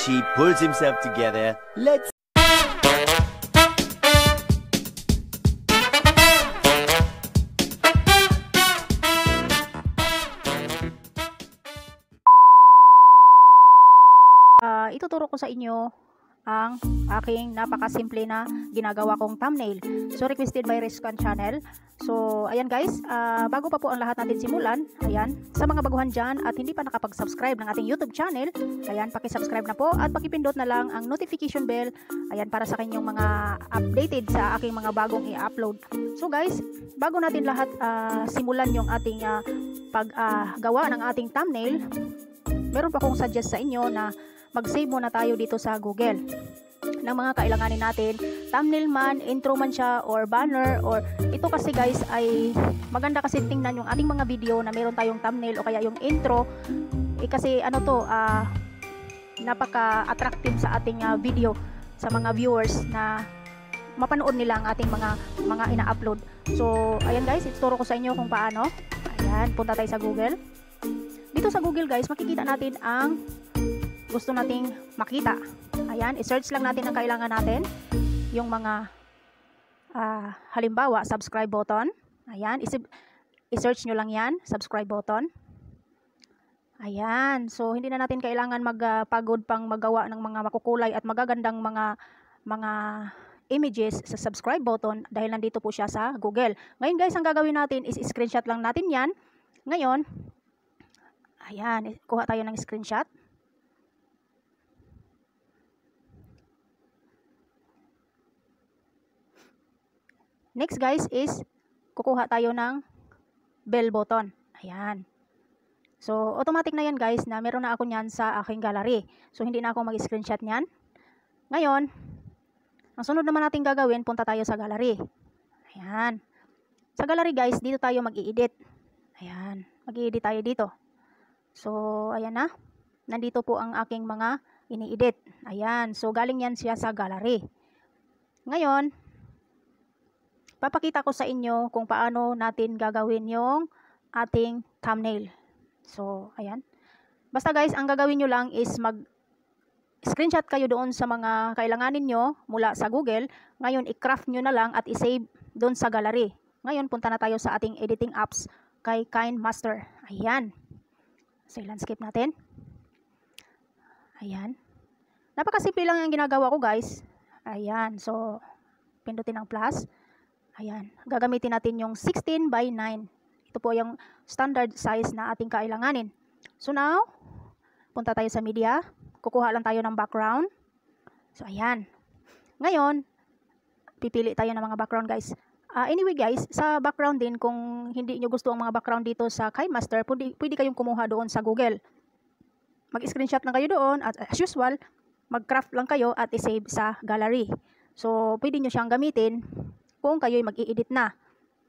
Richie pulls himself together. Let's Uh, ituturo ko sa inyo ang aking napakasimple na ginagawa kong thumbnail. So, requested by Rescan Channel. So, ayan guys, uh, bago pa po ang lahat natin simulan, ayan, sa mga baguhan dyan at hindi pa nakapag-subscribe ng ating YouTube channel, ayan, subscribe na po at pakipindot na lang ang notification bell, ayan, para sa kanyang mga updated sa aking mga bagong i-upload. So guys, bago natin lahat uh, simulan yung ating uh, ah, paggawa uh, ng ating thumbnail, meron pa akong suggest sa inyo na mag-save muna tayo dito sa Google ng mga kailanganin natin thumbnail man, intro man siya or banner or ito kasi guys ay maganda kasi tingnan yung ating mga video na meron tayong thumbnail o kaya yung intro eh kasi ano to uh, ah, napaka attractive sa ating uh, video sa mga viewers na mapanood nila ang ating mga mga ina-upload. So, ayan guys, ituturo ko sa inyo kung paano. Ayan, punta tayo sa Google. Dito sa Google guys, makikita natin ang gusto nating makita. Ayan, i-search lang natin ang kailangan natin. Yung mga uh, halimbawa, subscribe button. Ayan, i-search nyo lang yan, subscribe button. Ayan, so hindi na natin kailangan magpagod ah, uh, pang magawa ng mga makukulay at magagandang mga mga images sa subscribe button dahil nandito po siya sa Google. Ngayon guys, ang gagawin natin is screenshot lang natin yan. Ngayon, ayan, kuha tayo ng screenshot. Next guys is kukuha tayo ng bell button. Ayan. So, automatic na yan guys na meron na ako niyan sa aking gallery. So, hindi na ako mag-screenshot niyan. Ngayon, ang sunod naman natin gagawin, punta tayo sa gallery. Ayan. Sa gallery guys, dito tayo mag-i-edit. Ayan. Mag-i-edit tayo dito. So, ayan na. Nandito po ang aking mga ini-edit. Ayan. So, galing yan siya sa gallery. Ngayon, papakita ko sa inyo kung paano natin gagawin yung ating thumbnail. So, ayan. Basta guys, ang gagawin nyo lang is mag screenshot kayo doon sa mga kailanganin nyo mula sa Google. Ngayon, i-craft nyo na lang at i-save doon sa gallery. Ngayon, punta na tayo sa ating editing apps kay Kind Master. Ayan. So, landscape natin. Ayan. Napakasimple lang yung ginagawa ko guys. Ayan. So, pindutin ang plus. Ayan, gagamitin natin yung 16 by 9. Ito po yung standard size na ating kailanganin. So now, punta tayo sa media. Kukuha lang tayo ng background. So ayan. Ngayon, pipili tayo ng mga background guys. Uh, anyway guys, sa background din, kung hindi nyo gusto ang mga background dito sa KineMaster, pwede, pwede kayong kumuha doon sa Google. Mag-screenshot lang kayo doon at as usual, mag-craft lang kayo at i-save sa gallery. So, pwede nyo siyang gamitin kung kayo'y mag-i-edit na.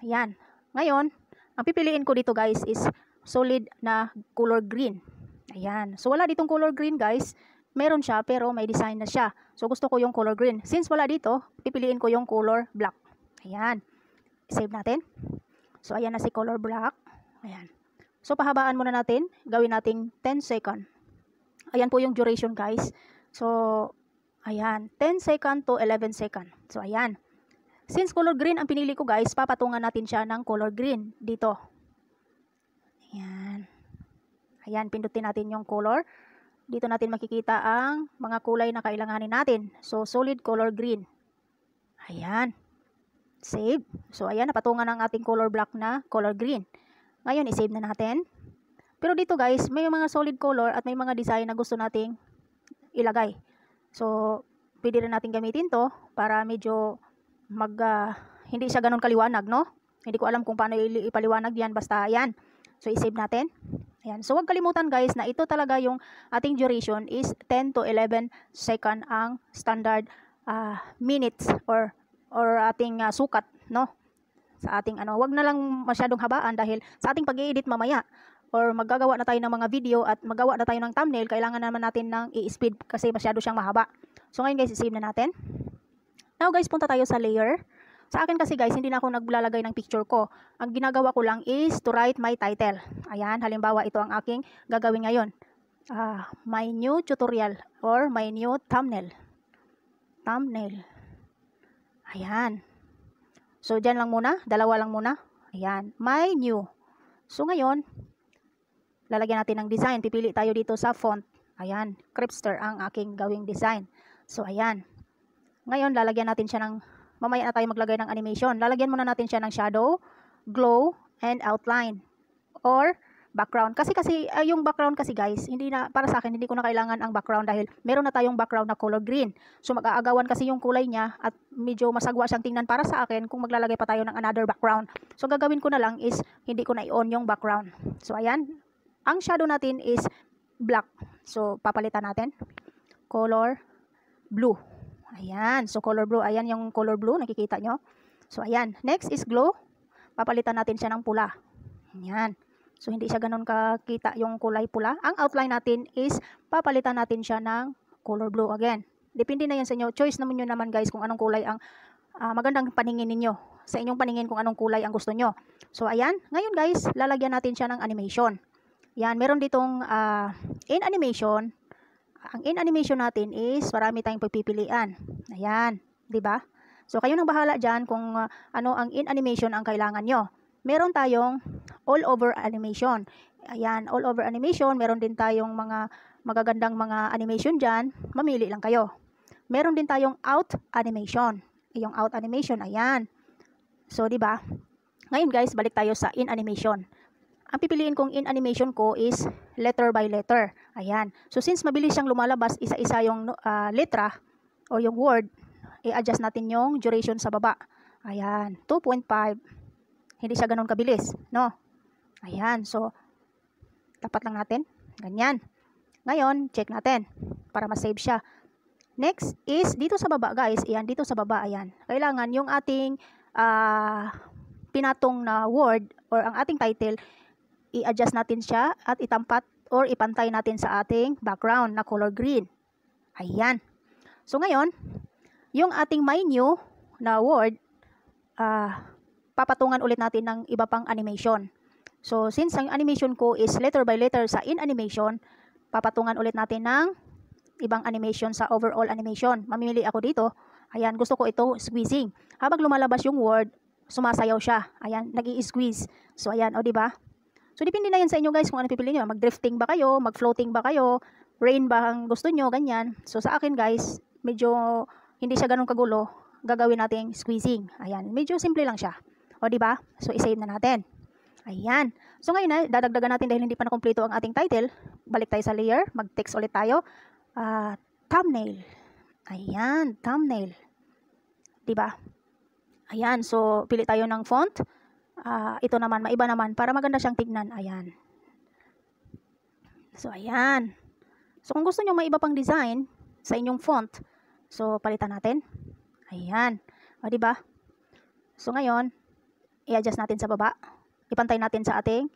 Ayan. Ngayon, ang pipiliin ko dito guys is solid na color green. Ayan. So wala ditong color green guys. Meron siya pero may design na siya. So gusto ko yung color green. Since wala dito, pipiliin ko yung color black. Ayan. Save natin. So ayan na si color black. Ayan. So pahabaan muna natin. Gawin nating 10 second. Ayan po yung duration guys. So ayan. 10 second to 11 second. So ayan. Since color green ang pinili ko guys, papatungan natin siya ng color green dito. Ayan. Ayan, pindutin natin yung color. Dito natin makikita ang mga kulay na kailanganin natin. So, solid color green. Ayan. Save. So, ayan, napatungan ang ating color black na color green. Ngayon, isave na natin. Pero dito guys, may mga solid color at may mga design na gusto nating ilagay. So, pwede rin natin gamitin to para medyo mag uh, hindi siya ganun kaliwanag, no? Hindi ko alam kung paano ipaliwanag 'yan basta 'yan. So i-save natin. Ayan. So huwag kalimutan guys na ito talaga yung ating duration is 10 to 11 second ang standard uh, minutes or or ating uh, sukat, no? Sa ating ano, wag na lang masyadong habaan dahil sa ating pag-edit mamaya or magagawa na tayo ng mga video at magawa na tayo ng thumbnail, kailangan naman natin ng i-speed kasi masyado siyang mahaba. So ngayon guys, i-save na natin. Now guys, punta tayo sa layer. Sa akin kasi guys, hindi na ako naglalagay ng picture ko. Ang ginagawa ko lang is to write my title. Ayan, halimbawa ito ang aking gagawin ngayon. Ah, my new tutorial or my new thumbnail. Thumbnail. Ayan. So, dyan lang muna. Dalawa lang muna. Ayan. My new. So, ngayon, lalagyan natin ng design. Pipili tayo dito sa font. Ayan. Cripster ang aking gawing design. So, ayan. Ngayon, lalagyan natin siya ng, mamaya na tayo maglagay ng animation. Lalagyan muna natin siya ng shadow, glow, and outline. Or, background. Kasi kasi uh, yung background kasi guys, hindi na para sa akin hindi ko na kailangan ang background dahil meron na tayong background na color green. So mag-aagawan kasi yung kulay niya at medyo masagwa siyang tingnan para sa akin kung maglalagay pa tayo ng another background. So gagawin ko na lang is hindi ko na i-on yung background. So ayan, ang shadow natin is black. So papalitan natin color blue. Ayan. So, color blue. Ayan yung color blue. Nakikita nyo? So, ayan. Next is glow. Papalitan natin siya ng pula. Ayan. So, hindi siya ganun kakita yung kulay pula. Ang outline natin is papalitan natin siya ng color blue again. Depende na yan sa inyo. Choice naman nyo naman guys kung anong kulay ang uh, magandang paningin ninyo. Sa inyong paningin kung anong kulay ang gusto nyo. So, ayan. Ngayon guys, lalagyan natin siya ng animation. Yan, meron ditong uh, in animation, ang in animation natin is marami tayong pagpipilian. Ayan, 'di ba? So kayo nang bahala diyan kung uh, ano ang in animation ang kailangan nyo. Meron tayong all over animation. Ayan, all over animation, meron din tayong mga magagandang mga animation diyan. Mamili lang kayo. Meron din tayong out animation. Yung out animation, ayan. So 'di ba? Ngayon guys, balik tayo sa in animation ang pipiliin kong in animation ko is letter by letter. Ayan. So since mabilis siyang lumalabas isa-isa yung uh, letra o yung word, i-adjust natin yung duration sa baba. Ayan, 2.5. Hindi siya ganun kabilis, no? Ayan, so tapat lang natin. Ganyan. Ngayon, check natin para ma-save siya. Next is dito sa baba guys, ayan dito sa baba ayan. Kailangan yung ating uh, pinatong na word or ang ating title i-adjust natin siya at itampat or ipantay natin sa ating background na color green. Ayan. So ngayon, yung ating my new na word, uh, papatungan ulit natin ng iba pang animation. So since ang animation ko is letter by letter sa in animation, papatungan ulit natin ng ibang animation sa overall animation. Mamimili ako dito. Ayan, gusto ko ito squeezing. Habang lumalabas yung word, sumasayaw siya. Ayan, nag i squeeze So ayan, o ba diba? So, depende na yan sa inyo guys kung ano pipiliin nyo. Mag-drifting ba kayo? Mag-floating ba kayo? Rain ba ang gusto nyo? Ganyan. So, sa akin guys, medyo hindi siya ganun kagulo. Gagawin natin squeezing. Ayan. Medyo simple lang siya. O, di ba? So, isave na natin. Ayan. So, ngayon na, ah, dadagdagan natin dahil hindi pa nakumpleto ang ating title. Balik tayo sa layer. Mag-text ulit tayo. Uh, thumbnail. Ayan. Thumbnail. 'di ba? Ayan, so pili tayo ng font uh, ito naman, maiba naman para maganda siyang tignan. Ayan. So, ayan. So, kung gusto nyo maiba pang design sa inyong font, so, palitan natin. Ayan. O, diba? So, ngayon, i-adjust natin sa baba. Ipantay natin sa ating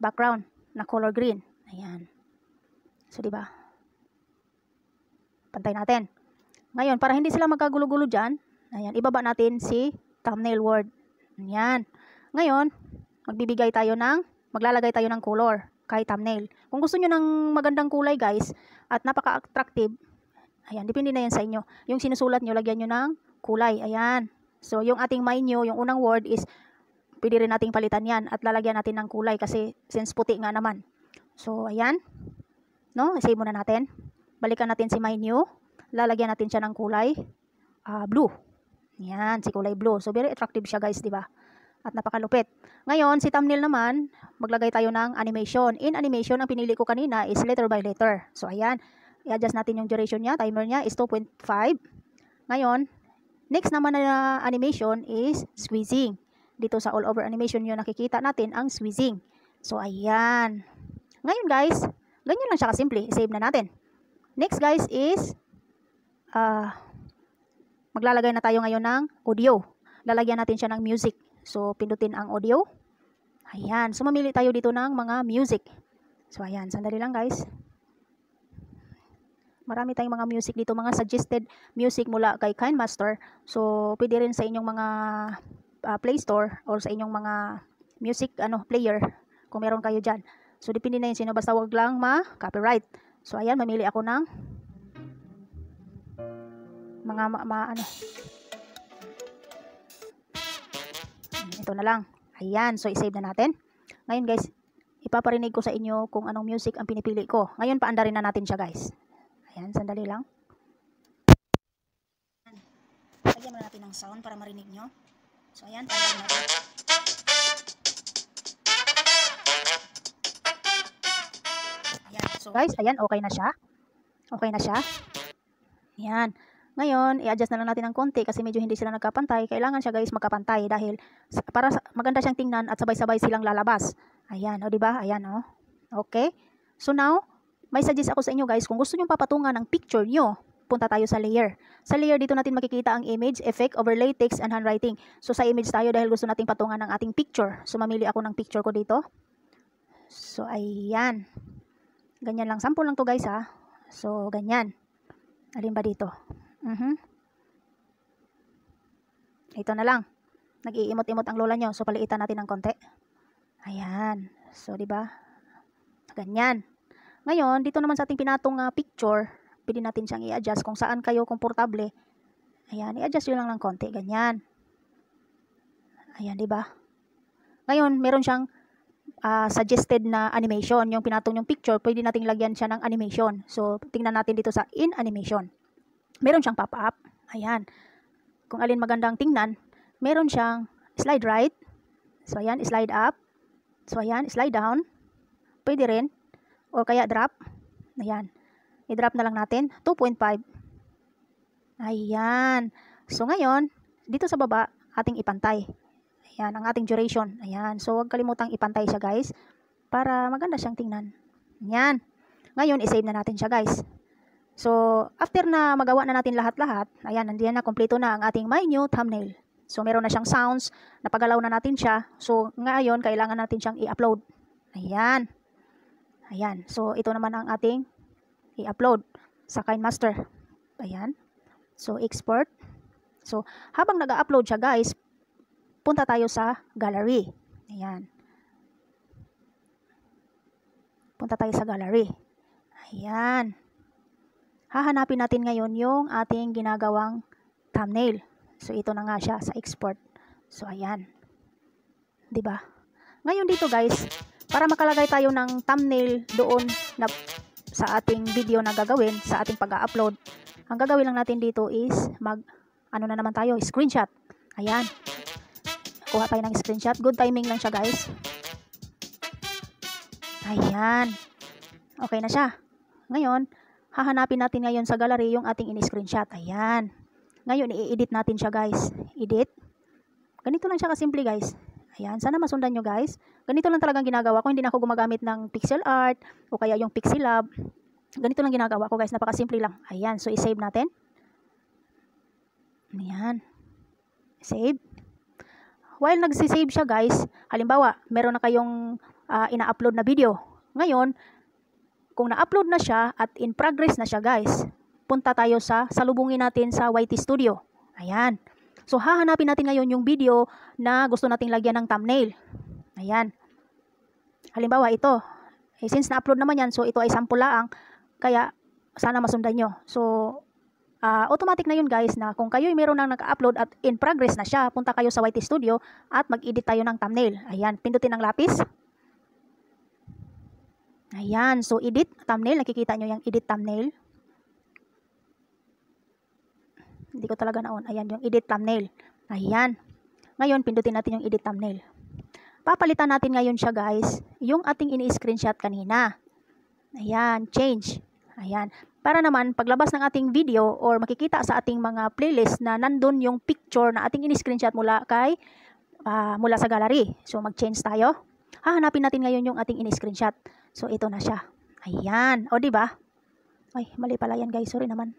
background na color green. Ayan. So, diba? Pantay natin. Ngayon, para hindi sila magkagulo-gulo dyan, ayan, ibaba natin si thumbnail word. Ayan. Ngayon, magbibigay tayo ng, maglalagay tayo ng color, kahit thumbnail. Kung gusto nyo ng magandang kulay guys, at napaka-attractive, ayan, depende na yan sa inyo. Yung sinusulat nyo, lagyan nyo ng kulay, ayan. So, yung ating mind nyo, yung unang word is, pwede rin nating palitan yan at lalagyan natin ng kulay kasi since puti nga naman. So, ayan. No, save muna natin. Balikan natin si mind nyo. Lalagyan natin siya ng kulay uh, blue. Yan, si kulay blue. So, very attractive siya guys, di ba? at napakalupit. Ngayon, si thumbnail naman, maglagay tayo ng animation. In animation, ang pinili ko kanina is letter by letter. So, ayan. I-adjust natin yung duration niya. Timer niya is 2.5. Ngayon, next naman na animation is squeezing. Dito sa all over animation yung nakikita natin ang squeezing. So, ayan. Ngayon, guys, ganyan lang siya kasimple. I-save na natin. Next, guys, is uh, maglalagay na tayo ngayon ng audio. Lalagyan natin siya ng music. So, pindutin ang audio. Ayan. So, mamili tayo dito ng mga music. So, ayan. Sandali lang, guys. Marami tayong mga music dito. Mga suggested music mula kay Kindmaster. So, pwede rin sa inyong mga uh, Play Store or sa inyong mga music ano player kung meron kayo dyan. So, depende na yun sino. Basta wag lang ma-copyright. So, ayan. Mamili ako ng mga ma, ma ano Ito na lang. Ayan. So, i-save na natin. Ngayon, guys, ipaparinig ko sa inyo kung anong music ang pinipili ko. Ngayon, paandarin na natin siya, guys. Ayan, sandali lang. Lagyan muna natin ng sound para marinig nyo. So, ayan, paandarin natin. Ayan. So, guys, ayan, okay na siya. Okay na siya. Ayan. Ngayon, i-adjust na lang natin ng konti kasi medyo hindi sila nagkapantay. Kailangan siya guys magkapantay dahil para maganda siyang tingnan at sabay-sabay silang lalabas. Ayan, o ba diba? Ayan, o. Okay? So now, may suggest ako sa inyo guys, kung gusto nyo papatungan ng picture nyo, punta tayo sa layer. Sa layer dito natin makikita ang image, effect, overlay, text, and handwriting. So sa image tayo dahil gusto nating patungan ng ating picture. So mamili ako ng picture ko dito. So ayan. Ganyan lang. Sample lang to guys ha. So ganyan. Alin ba dito? Mhm. Ito na lang. Nag-iimot-imot ang lola nyo. So, paliitan natin ng konti. Ayan. So, di ba? Ganyan. Ngayon, dito naman sa ating pinatong uh, picture, pwede natin siyang i-adjust kung saan kayo komportable. Ayan, i-adjust yun lang ng konti. Ganyan. Ayan, di ba? Ngayon, meron siyang uh, suggested na animation. Yung pinatong yung picture, pwede nating lagyan siya ng animation. So, tingnan natin dito sa in animation meron siyang pop-up. Ayan. Kung alin magandang tingnan, meron siyang slide right. So, ayan, slide up. So, ayan, slide down. Pwede rin. O kaya drop. Ayan. I-drop na lang natin. 2.5. Ayan. So, ngayon, dito sa baba, ating ipantay. Ayan, ang ating duration. Ayan. So, huwag kalimutang ipantay siya, guys. Para maganda siyang tingnan. Ayan. Ngayon, isave na natin siya, guys. So, after na magawa na natin lahat-lahat, ayan, nandiyan na, kompleto na ang ating My New Thumbnail. So, meron na siyang sounds, napagalaw na natin siya. So, ngayon, kailangan natin siyang i-upload. Ayan. Ayan. So, ito naman ang ating i-upload sa KineMaster. Ayan. So, export. So, habang nag-upload siya, guys, punta tayo sa gallery. Ayan. Punta tayo sa gallery. Ayan hahanapin natin ngayon yung ating ginagawang thumbnail. So, ito na nga siya sa export. So, ayan. 'Di ba? Ngayon dito guys, para makalagay tayo ng thumbnail doon na sa ating video na gagawin, sa ating pag-upload, ang gagawin lang natin dito is mag, ano na naman tayo, screenshot. Ayan. Kuha tayo ng screenshot. Good timing lang siya guys. Ayan. Okay na siya. Ngayon, hahanapin natin ngayon sa gallery yung ating in-screenshot. Ayan. Ngayon, i-edit natin siya guys. Edit. Ganito lang siya kasimple guys. Ayan, sana masundan nyo guys. Ganito lang talagang ginagawa ko. Hindi na ako gumagamit ng pixel art o kaya yung pixel lab. Ganito lang ginagawa ko guys. Napakasimple lang. Ayan, so i-save natin. Ayan. Save. While nagsisave siya guys, halimbawa, meron na kayong uh, ina-upload na video. Ngayon, kung na-upload na siya at in progress na siya guys, punta tayo sa salubungin natin sa YT Studio. Ayan. So hahanapin natin ngayon yung video na gusto nating lagyan ng thumbnail. Ayan. Halimbawa ito. Eh, since na-upload naman yan, so ito ay sample laang. Kaya sana masundan nyo. So uh, automatic na yun guys na kung kayo meron nang naka-upload at in progress na siya, punta kayo sa YT Studio at mag-edit tayo ng thumbnail. Ayan, pindutin ang lapis. Ayan, so edit thumbnail. Nakikita nyo yung edit thumbnail. Hindi ko talaga naon, Ayan, yung edit thumbnail. Ayan. Ngayon, pindutin natin yung edit thumbnail. Papalitan natin ngayon siya guys, yung ating ini-screenshot kanina. Ayan, change. Ayan. Para naman, paglabas ng ating video or makikita sa ating mga playlist na nandun yung picture na ating ini-screenshot mula kay, uh, mula sa gallery. So, mag-change tayo. Hahanapin natin ngayon yung ating ini-screenshot. So, ito na siya. Ayan. O, di ba? Ay, mali pala yan guys. Sorry naman.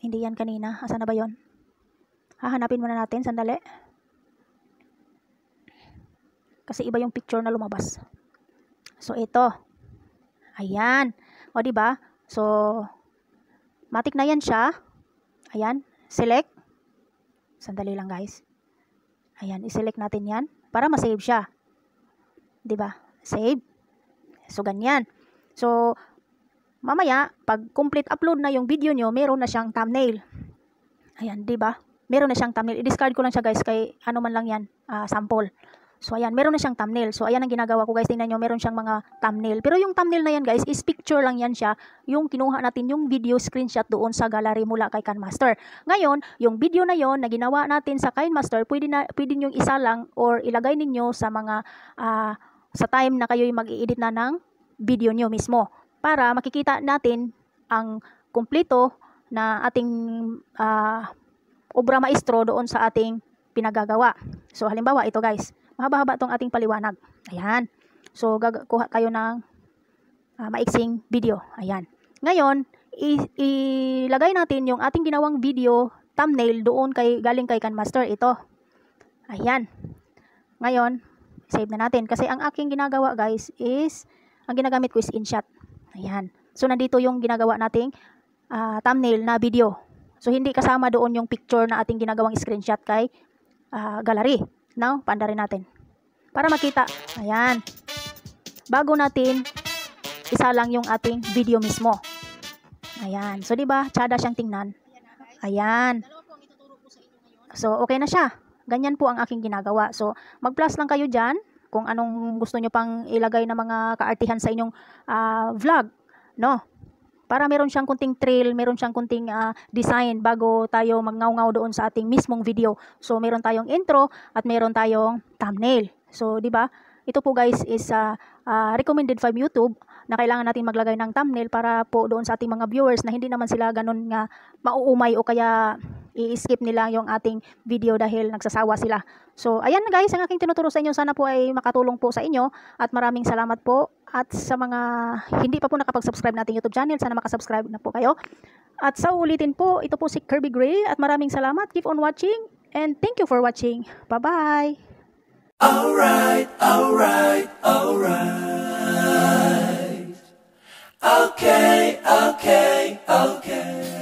Hindi yan kanina. Asa na ba yon? Hahanapin muna natin. Sandali. Kasi iba yung picture na lumabas. So, ito. Ayan. O, di ba? So, matik na yan siya. Ayan. Select. Sandali lang guys. Ayan. I-select natin yan para ma-save siya. Di ba? Save. So, ganyan. So, mamaya, pag complete upload na yung video nyo, meron na siyang thumbnail. Ayan, di ba? Meron na siyang thumbnail. I-discard ko lang siya guys kay ano man lang yan, uh, sample. So, ayan, meron na siyang thumbnail. So, ayan ang ginagawa ko guys. Tingnan nyo, meron siyang mga thumbnail. Pero yung thumbnail na yan guys, is picture lang yan siya. Yung kinuha natin yung video screenshot doon sa gallery mula kay Canmaster. Ngayon, yung video na yon na ginawa natin sa Canmaster, pwede, na, pwede nyo isa lang or ilagay ninyo sa mga... Uh, sa time na kayo'y mag-i-edit na ng video niyo mismo para makikita natin ang kumpleto na ating uh, obra maestro doon sa ating pinagagawa. So halimbawa ito guys, mahaba-haba tong ating paliwanag. Ayan. So kuha tayo ng uh, maiksing video. Ayan. Ngayon, ilagay natin yung ating ginawang video thumbnail doon kay galing kay Canmaster ito. Ayan. Ngayon, Save na natin. Kasi ang aking ginagawa guys is, ang ginagamit ko is InShot. Ayan. So nandito yung ginagawa nating uh, thumbnail na video. So hindi kasama doon yung picture na ating ginagawang screenshot kay uh, gallery. Now, paanda rin natin. Para makita. Ayan. Bago natin, isa lang yung ating video mismo. Ayan. So, di ba? Tsada siyang tingnan. Ayan. So, okay na siya. Ganyan po ang aking ginagawa. So, mag-plus lang kayo dyan kung anong gusto nyo pang ilagay na mga kaartihan sa inyong uh, vlog. No? Para meron siyang kunting trail, meron siyang kunting uh, design bago tayo magngaw-ngaw doon sa ating mismong video. So, meron tayong intro at meron tayong thumbnail. So, di ba? Ito po guys is uh, uh, recommended from YouTube na kailangan natin maglagay ng thumbnail para po doon sa ating mga viewers na hindi naman sila ganun nga mauumay o kaya i-skip nila yung ating video dahil nagsasawa sila. So, ayan guys, ang aking tinuturo sa inyo. Sana po ay makatulong po sa inyo at maraming salamat po. At sa mga hindi pa po nakapag-subscribe nating YouTube channel, sana makasubscribe na po kayo. At sa ulitin po, ito po si Kirby Gray at maraming salamat. Keep on watching and thank you for watching. Bye-bye! Alright, alright, alright Okay, okay, okay